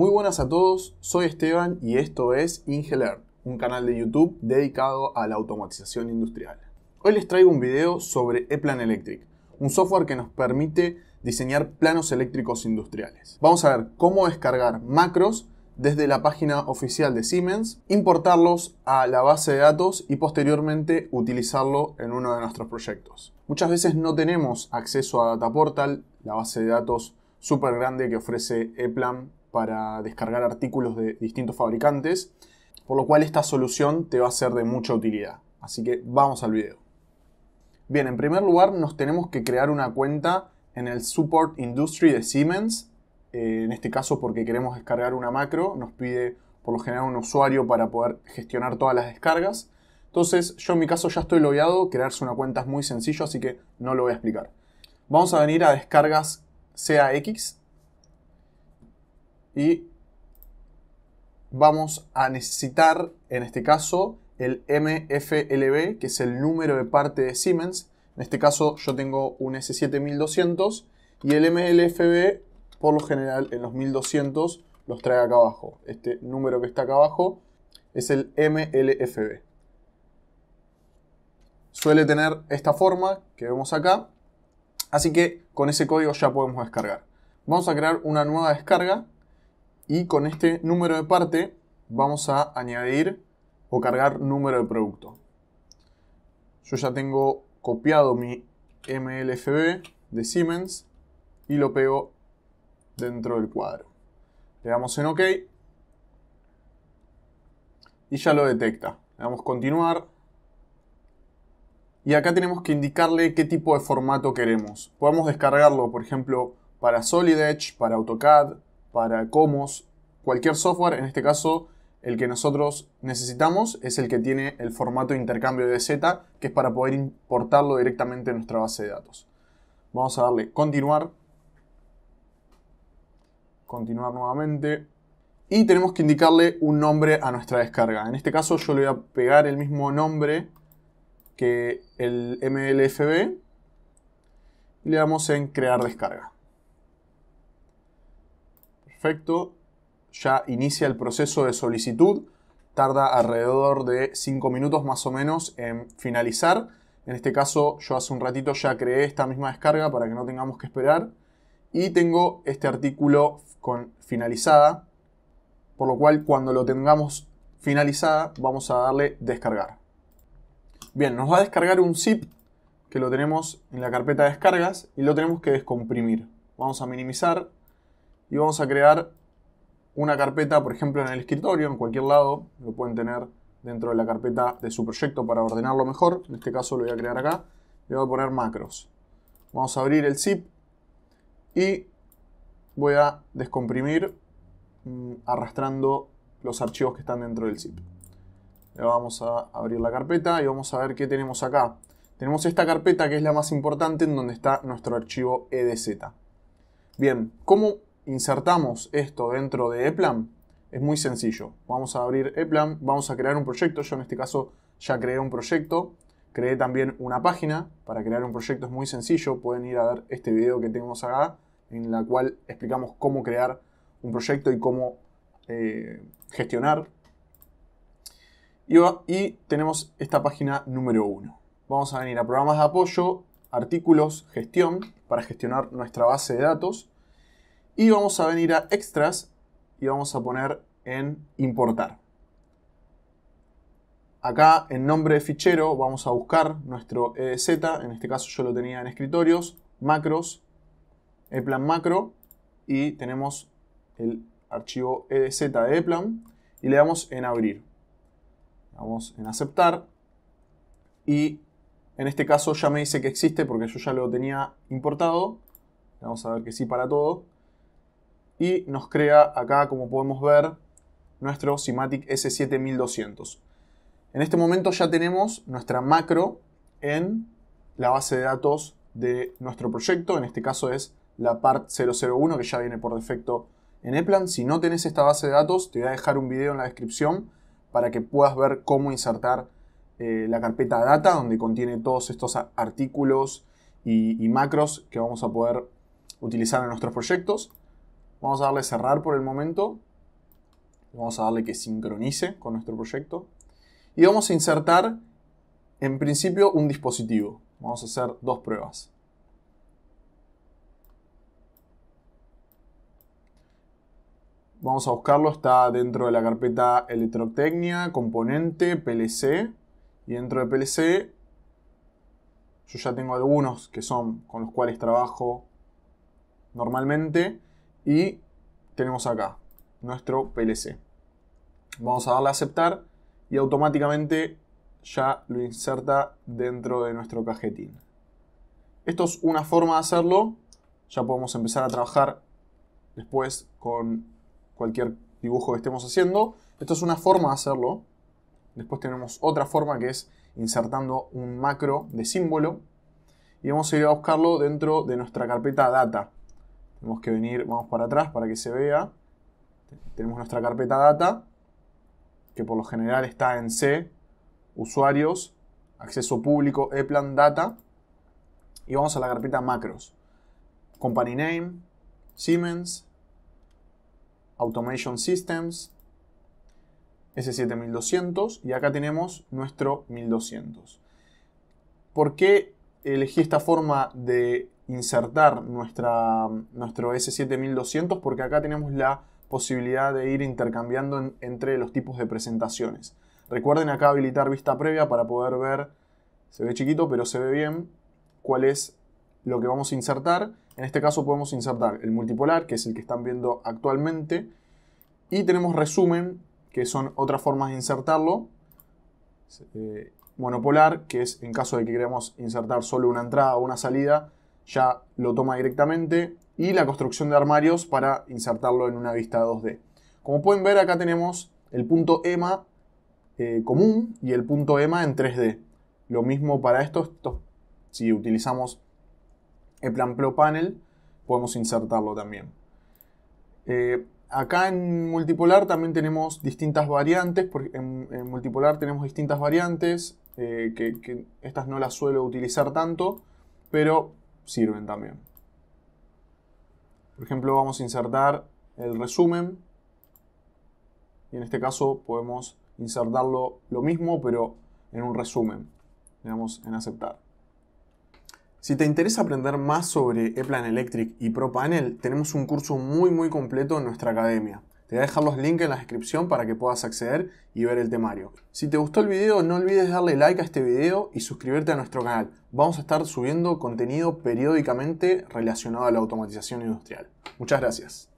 Muy buenas a todos, soy Esteban y esto es Ingeler, un canal de YouTube dedicado a la automatización industrial. Hoy les traigo un video sobre ePlan Electric, un software que nos permite diseñar planos eléctricos industriales. Vamos a ver cómo descargar macros desde la página oficial de Siemens, importarlos a la base de datos y posteriormente utilizarlo en uno de nuestros proyectos. Muchas veces no tenemos acceso a Data Portal, la base de datos súper grande que ofrece ePlan para descargar artículos de distintos fabricantes, por lo cual esta solución te va a ser de mucha utilidad. Así que vamos al video. Bien, en primer lugar nos tenemos que crear una cuenta en el Support Industry de Siemens. Eh, en este caso porque queremos descargar una macro, nos pide por lo general un usuario para poder gestionar todas las descargas. Entonces yo en mi caso ya estoy logueado, crearse una cuenta es muy sencillo, así que no lo voy a explicar. Vamos a venir a descargas CAX, y vamos a necesitar, en este caso, el MFLB, que es el número de parte de Siemens. En este caso yo tengo un S7200 y el MLFB, por lo general, en los 1200 los trae acá abajo. Este número que está acá abajo es el MLFB. Suele tener esta forma que vemos acá. Así que con ese código ya podemos descargar. Vamos a crear una nueva descarga y con este número de parte vamos a añadir o cargar número de producto. Yo ya tengo copiado mi MLFB de Siemens y lo pego dentro del cuadro. Le damos en OK y ya lo detecta. Le damos continuar. Y acá tenemos que indicarle qué tipo de formato queremos. Podemos descargarlo, por ejemplo, para Solid Edge, para AutoCAD, para Comos, cualquier software, en este caso el que nosotros necesitamos es el que tiene el formato de intercambio de Z, que es para poder importarlo directamente en nuestra base de datos. Vamos a darle continuar. Continuar nuevamente. Y tenemos que indicarle un nombre a nuestra descarga. En este caso yo le voy a pegar el mismo nombre que el MLFB. Y le damos en crear descarga. Perfecto. Ya inicia el proceso de solicitud. Tarda alrededor de 5 minutos más o menos en finalizar. En este caso, yo hace un ratito ya creé esta misma descarga para que no tengamos que esperar. Y tengo este artículo con finalizada. Por lo cual, cuando lo tengamos finalizada, vamos a darle descargar. Bien, nos va a descargar un zip que lo tenemos en la carpeta de descargas y lo tenemos que descomprimir. Vamos a minimizar y vamos a crear una carpeta, por ejemplo, en el escritorio, en cualquier lado, lo pueden tener dentro de la carpeta de su proyecto para ordenarlo mejor. En este caso lo voy a crear acá. Le voy a poner macros. Vamos a abrir el zip y voy a descomprimir mm, arrastrando los archivos que están dentro del zip. Le vamos a abrir la carpeta y vamos a ver qué tenemos acá. Tenemos esta carpeta que es la más importante en donde está nuestro archivo EDZ. Bien, ¿cómo insertamos esto dentro de EPLAN, es muy sencillo. Vamos a abrir EPLAN, vamos a crear un proyecto. Yo en este caso ya creé un proyecto. Creé también una página. Para crear un proyecto es muy sencillo. Pueden ir a ver este video que tenemos acá, en la cual explicamos cómo crear un proyecto y cómo eh, gestionar. Y, y tenemos esta página número 1. Vamos a venir a programas de apoyo, artículos, gestión, para gestionar nuestra base de datos. Y vamos a venir a extras y vamos a poner en importar. Acá en nombre de fichero vamos a buscar nuestro EDZ, en este caso yo lo tenía en escritorios, macros, el plan macro y tenemos el archivo EDZ de EPLAN y le damos en abrir. Vamos en aceptar y en este caso ya me dice que existe porque yo ya lo tenía importado. Vamos a ver que sí para todo y nos crea acá, como podemos ver, nuestro Simatic S7200. En este momento ya tenemos nuestra macro en la base de datos de nuestro proyecto, en este caso es la part 001 que ya viene por defecto en Eplan. Si no tenés esta base de datos, te voy a dejar un video en la descripción para que puedas ver cómo insertar eh, la carpeta data, donde contiene todos estos artículos y macros que vamos a poder utilizar en nuestros proyectos. Vamos a darle cerrar por el momento. Vamos a darle que sincronice con nuestro proyecto. Y vamos a insertar, en principio, un dispositivo. Vamos a hacer dos pruebas. Vamos a buscarlo, está dentro de la carpeta electrotecnia, componente, PLC. Y dentro de PLC, yo ya tengo algunos que son con los cuales trabajo normalmente. Y tenemos acá nuestro PLC. Vamos a darle a aceptar y automáticamente ya lo inserta dentro de nuestro cajetín. Esto es una forma de hacerlo. Ya podemos empezar a trabajar después con cualquier dibujo que estemos haciendo. Esto es una forma de hacerlo. Después tenemos otra forma que es insertando un macro de símbolo. Y vamos a ir a buscarlo dentro de nuestra carpeta data. Tenemos que venir, vamos para atrás para que se vea. Tenemos nuestra carpeta data, que por lo general está en C, usuarios, acceso público, eplan data. Y vamos a la carpeta macros. Company name, Siemens, Automation Systems, S7200 y acá tenemos nuestro 1200. ¿Por qué elegí esta forma de insertar nuestra, nuestro S7200 porque acá tenemos la posibilidad de ir intercambiando entre los tipos de presentaciones. Recuerden acá habilitar vista previa para poder ver, se ve chiquito pero se ve bien, cuál es lo que vamos a insertar. En este caso podemos insertar el multipolar, que es el que están viendo actualmente, y tenemos resumen, que son otras formas de insertarlo. Eh, monopolar, que es en caso de que queramos insertar solo una entrada o una salida, ya lo toma directamente, y la construcción de armarios para insertarlo en una vista 2D. Como pueden ver, acá tenemos el punto EMA eh, común y el punto EMA en 3D. Lo mismo para esto, si utilizamos el plan Pro Panel, podemos insertarlo también. Eh, acá en multipolar también tenemos distintas variantes, porque en, multipolar tenemos distintas variantes, eh, que, que estas no las suelo utilizar tanto, pero sirven también. Por ejemplo, vamos a insertar el resumen. Y en este caso podemos insertarlo lo mismo, pero en un resumen. Le damos en aceptar. Si te interesa aprender más sobre Eplan Electric y ProPanel, tenemos un curso muy muy completo en nuestra academia. Te voy a dejar los links en la descripción para que puedas acceder y ver el temario. Si te gustó el video, no olvides darle like a este video y suscribirte a nuestro canal. Vamos a estar subiendo contenido periódicamente relacionado a la automatización industrial. Muchas gracias.